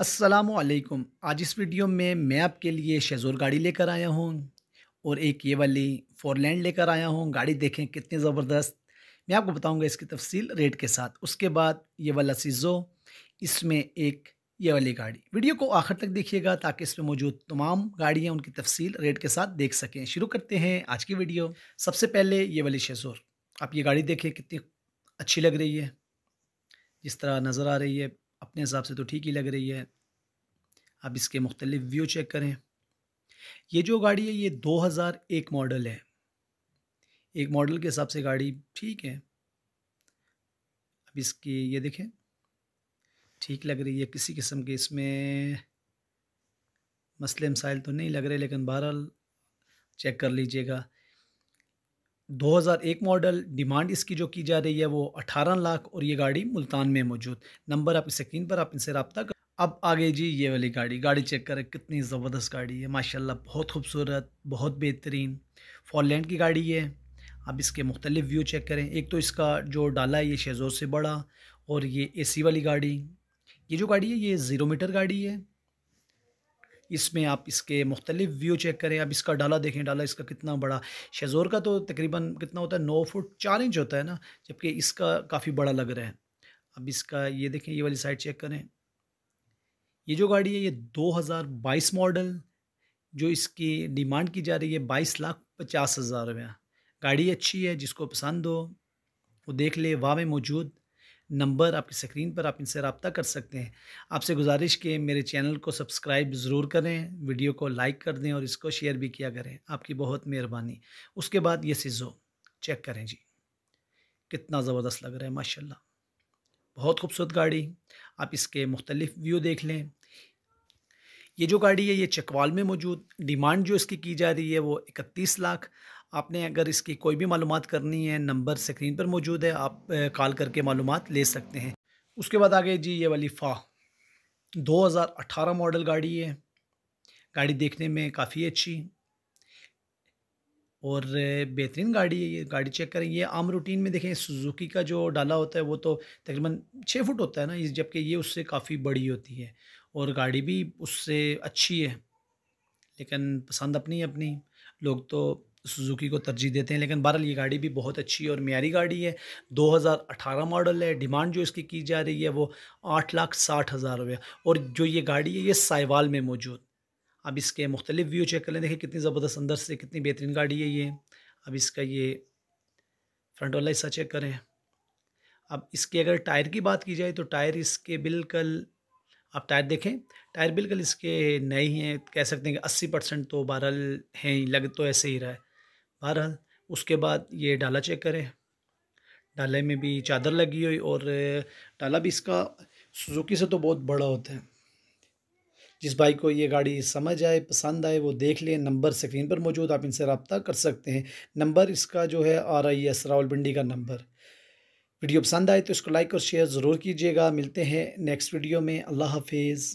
असलकुम आज इस वीडियो में मैं आपके लिए शेजोर गाड़ी लेकर आया हूँ और एक ये वाली फोर लैंड लेकर आया हूँ गाड़ी देखें कितनी ज़बरदस्त मैं आपको बताऊँगा इसकी तफसील रेट के साथ उसके बाद ये वाला सीज़ो इसमें एक ये वाली गाड़ी वीडियो को आखिर तक देखिएगा ताकि इसमें मौजूद तमाम गाड़ियाँ उनकी तफसील रेट के साथ देख सकें शुरू करते हैं आज की वीडियो सबसे पहले ये वाली शेजोर आप ये गाड़ी देखें कितनी अच्छी लग रही है जिस तरह नज़र आ रही है अपने हिसाब से तो ठीक ही लग रही है अब इसके मुख्तलिफ व्यू चेक करें ये जो गाड़ी है ये 2001 मॉडल है एक मॉडल के हिसाब से गाड़ी ठीक है अब इसकी ये देखें ठीक लग रही है किसी किस्म के इसमें मसले मसाइल तो नहीं लग रहे लेकिन बहरहाल चेक कर लीजिएगा 2001 मॉडल डिमांड इसकी जो की जा रही है वो 18 लाख और ये गाड़ी मुल्तान में मौजूद नंबर आप स्क्रीन पर आप इनसे रबता कर अब आगे जी ये वाली गाड़ी गाड़ी चेक करें कितनी ज़बरदस्त गाड़ी है माशाल्लाह बहुत खूबसूरत बहुत बेहतरीन फॉरलैंड की गाड़ी है आप इसके मुख्तलिफ व्यू चेक करें एक तो इसका जो डाला है ये शेजोर से बड़ा और ये ए वाली गाड़ी ये जो गाड़ी है ये ज़ीरो मीटर गाड़ी है इसमें आप इसके मुख्तलिफ व्यू चेक करें अब इसका डाला देखें डाला इसका कितना बड़ा शेजोर का तो तकरीबन कितना होता है नौ फुट चार इंच होता है ना जबकि इसका काफ़ी बड़ा लग रहा है अब इसका ये देखें ये वाली साइड चेक करें ये जो गाड़ी है ये 2022 मॉडल जो इसकी डिमांड की जा रही है बाईस लाख पचास हज़ार रुपया गाड़ी अच्छी है जिसको पसंद हो वो देख ले वाह में मौजूद नंबर आपकी स्क्रीन पर आप इनसे रबता कर सकते हैं आपसे गुजारिश के मेरे चैनल को सब्सक्राइब ज़रूर करें वीडियो को लाइक कर दें और इसको शेयर भी किया करें आपकी बहुत मेहरबानी उसके बाद ये सिज़ो चेक करें जी कितना ज़बरदस्त लग रहा है माशाल्लाह बहुत खूबसूरत गाड़ी आप इसके मुख्तलिफ व्यू देख लें ये जो गाड़ी है ये चकवाल में मौजूद डिमांड जो इसकी की जा रही है वो इकतीस लाख आपने अगर इसकी कोई भी मालूम करनी है नंबर स्क्रीन पर मौजूद है आप कॉल करके मालूम ले सकते हैं उसके बाद आ गए जी ये वाली फ़ा 2018 मॉडल गाड़ी है गाड़ी देखने में काफ़ी अच्छी और बेहतरीन गाड़ी है ये गाड़ी चेक करें ये आम रूटीन में देखें सुजुकी का जो डाला होता है वो तो तकरीबन छः फुट होता है ना इस जबकि ये उससे काफ़ी बड़ी होती है और गाड़ी भी उससे अच्छी है लेकिन पसंद अपनी अपनी लोग तो सुजुकी को तरजीह देते हैं लेकिन बहरहाल ये गाड़ी भी बहुत अच्छी और मीरी गाड़ी है 2018 मॉडल है डिमांड जो इसकी की जा रही है वो आठ लाख साठ हज़ार रुपये और जो ये गाड़ी है ये साइवाल में मौजूद अब इसके मुख्तलिफ व्यू चेक कर लें देखिए कितनी ज़बरदस्त अंदर से कितनी बेहतरीन गाड़ी है ये अब इसका ये फ्रंट वाला हिस्सा चेक करें अब इसके अगर टायर की बात की जाए तो टायर इसके बिल्कुल आप टायर देखें टायर बिल्कुल इसके नए ही हैं कह सकते हैं कि अस्सी परसेंट तो बहरहल हैं ही लग तो ऐसे ही रहा है बहरहाल उसके बाद ये डाला चेक करें डाले में भी चादर लगी हुई और डाला भी इसका सुजुकी से तो बहुत बड़ा होता है जिस बाइक को ये गाड़ी समझ आए पसंद आए वो देख लें नंबर स्क्रीन पर मौजूद आप इनसे रबता कर सकते हैं नंबर इसका जो है आ रही है सरावलपिंडी का नंबर वीडियो पसंद आए तो इसको लाइक और शेयर ज़रूर कीजिएगा मिलते हैं नेक्स्ट वीडियो में अल्लाह हाफिज़